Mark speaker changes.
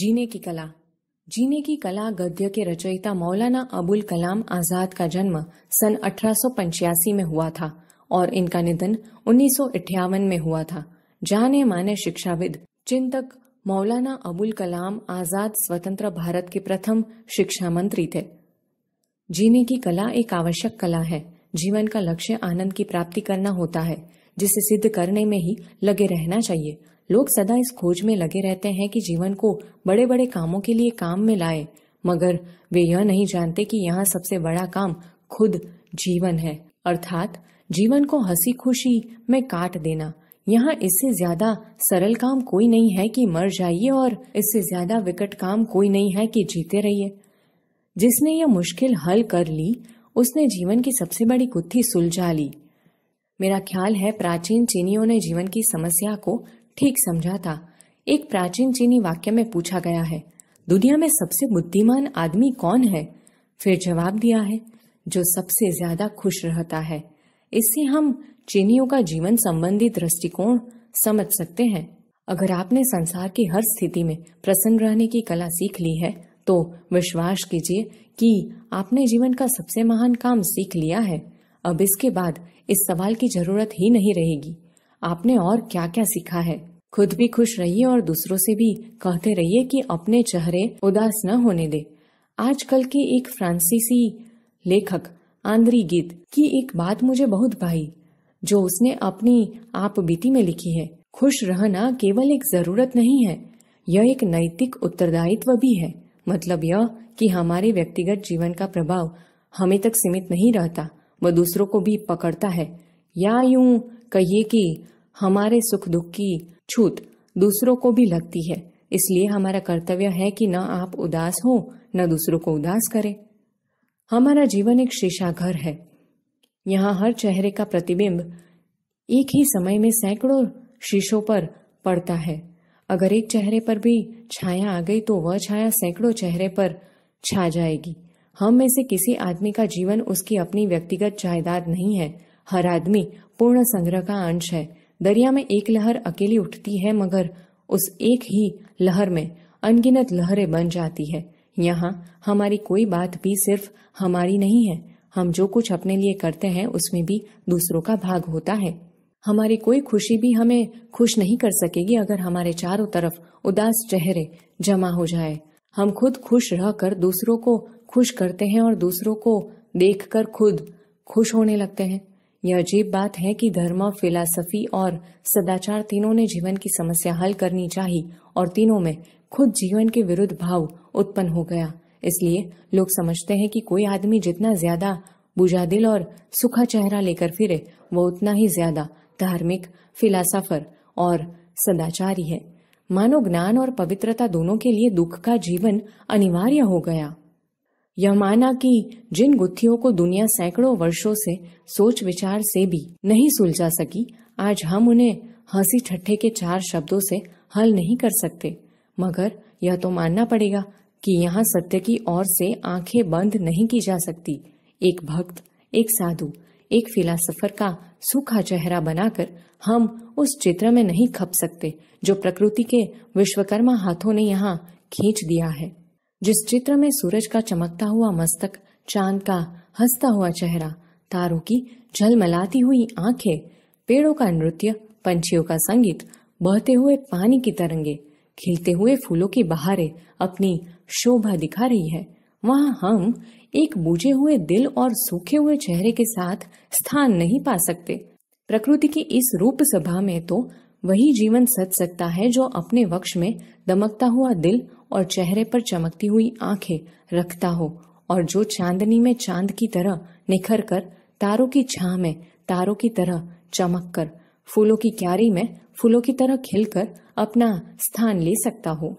Speaker 1: जीने की कला जीने की कला गद्य के रचयिता मौलाना अबुल कलाम आजाद का जन्म सन अठारह में हुआ था और इनका निधन उन्नीस में हुआ था जाने माने शिक्षाविद चिंतक मौलाना अबुल कलाम आजाद स्वतंत्र भारत के प्रथम शिक्षा मंत्री थे जीने की कला एक आवश्यक कला है जीवन का लक्ष्य आनंद की प्राप्ति करना होता है जिसे सिद्ध करने में ही लगे रहना चाहिए लोग सदा इस खोज में लगे रहते हैं कि जीवन को बड़े बड़े कामों के लिए काम में लाए मगर वे यह नहीं जानते कि यहाँ सबसे बड़ा काम खुद जीवन है अर्थात जीवन को हंसी खुशी में काट देना यहाँ इससे ज्यादा सरल काम कोई नहीं है कि मर जाइए और इससे ज्यादा विकट काम कोई नहीं है कि जीते रहिए जिसने यह मुश्किल हल कर ली उसने जीवन की सबसे बड़ी गुत्थी सुलझा ली मेरा ख्याल है प्राचीन चीनियों ने जीवन की समस्या को ठीक समझा था एक प्राचीन चीनी वाक्य में पूछा गया है दुनिया में सबसे बुद्धिमान आदमी कौन है फिर जवाब दिया है जो सबसे ज्यादा खुश रहता है इससे हम चीनियों का जीवन संबंधी दृष्टिकोण समझ सकते हैं अगर आपने संसार की हर स्थिति में प्रसन्न रहने की कला सीख ली है तो विश्वास कीजिए कि आपने जीवन का सबसे महान काम सीख लिया है अब इसके बाद इस सवाल की जरूरत ही नहीं रहेगी आपने और क्या क्या सीखा है खुद भी खुश रहिए और दूसरों से भी कहते रहिए कि अपने चेहरे उदास न होने दे आजकल के एक फ्रांसीसी लेखक आंद्री गीत की एक बात मुझे बहुत भाई जो उसने अपनी आप बीती में लिखी है खुश रहना केवल एक जरूरत नहीं है यह एक नैतिक उत्तरदायित्व भी है मतलब यह कि हमारे व्यक्तिगत जीवन का प्रभाव हमें तक सीमित नहीं रहता वह दूसरों को भी पकड़ता है या यूं कहिए कि हमारे सुख दुख की छूत दूसरों को भी लगती है इसलिए हमारा कर्तव्य है कि न आप उदास हो न दूसरों को उदास करें हमारा जीवन एक शीशा घर है यहाँ हर चेहरे का प्रतिबिंब एक ही समय में सैकड़ों शीशों पर पड़ता है अगर एक चेहरे पर भी छाया आ गई तो वह छाया सैकड़ों चेहरे पर छा जाएगी हम में से किसी आदमी का जीवन उसकी अपनी व्यक्तिगत जायदाद नहीं है हर आदमी पूर्ण संग्रह का अंश है दरिया में एक लहर अकेली उठती है मगर उस एक ही लहर में अनगिनत लहरें बन जाती है यहाँ हमारी कोई बात भी सिर्फ हमारी नहीं है हम जो कुछ अपने लिए करते हैं उसमें भी दूसरों का भाग होता है हमारी कोई खुशी भी हमें खुश नहीं कर सकेगी अगर हमारे चारों तरफ उदास चेहरे जमा हो जाए हम खुद खुश रहकर दूसरों को खुश करते हैं और दूसरों को देखकर खुद खुश होने लगते हैं यह अजीब बात है कि धर्म फिलासफी और सदाचार तीनों ने जीवन की समस्या हल करनी चाहिए और तीनों में खुद जीवन के विरुद्ध भाव उत्पन्न हो गया इसलिए लोग समझते हैं कि कोई आदमी जितना ज्यादा बुझादिल और सुखा चेहरा लेकर फिरे वो उतना ही ज्यादा धार्मिक फिलासफर और सदाचारी है मानव ज्ञान और पवित्रता दोनों के लिए दुख का जीवन अनिवार्य हो गया यह माना कि जिन गुत्थियों को दुनिया सैकड़ों वर्षों से सोच विचार से भी नहीं सुलझा सकी आज हम उन्हें हंसी ठट्ठे के चार शब्दों से हल नहीं कर सकते मगर यह तो मानना पड़ेगा कि यहाँ सत्य की ओर से आंखें बंद नहीं की जा सकती एक भक्त एक साधु एक फिलासफर का सूखा चेहरा बनाकर हम उस चित्र में नहीं खप सकते जो प्रकृति के विश्वकर्मा हाथों ने यहाँ खींच दिया है जिस चित्र में सूरज का चमकता हुआ मस्तक चांद का हंसता हुआ चेहरा तारों की झलमलाती हुई आंखें पेड़ों का नृत्य पंछियों का संगीत बहते हुए पानी की तरंगे खिलते हुए फूलों की बहारे अपनी शोभा दिखा रही है वहां हम एक बूझे हुए दिल और सूखे हुए चेहरे के साथ स्थान नहीं पा सकते प्रकृति की इस रूप सभा में तो वही जीवन सच सकता है जो अपने वक्ष में दमकता हुआ दिल और चेहरे पर चमकती हुई आंखें रखता हो और जो चांदनी में चांद की तरह निखर कर तारों की छा में तारों की तरह चमक कर फूलों की क्यारी में फूलों की तरह खिलकर अपना स्थान ले सकता हो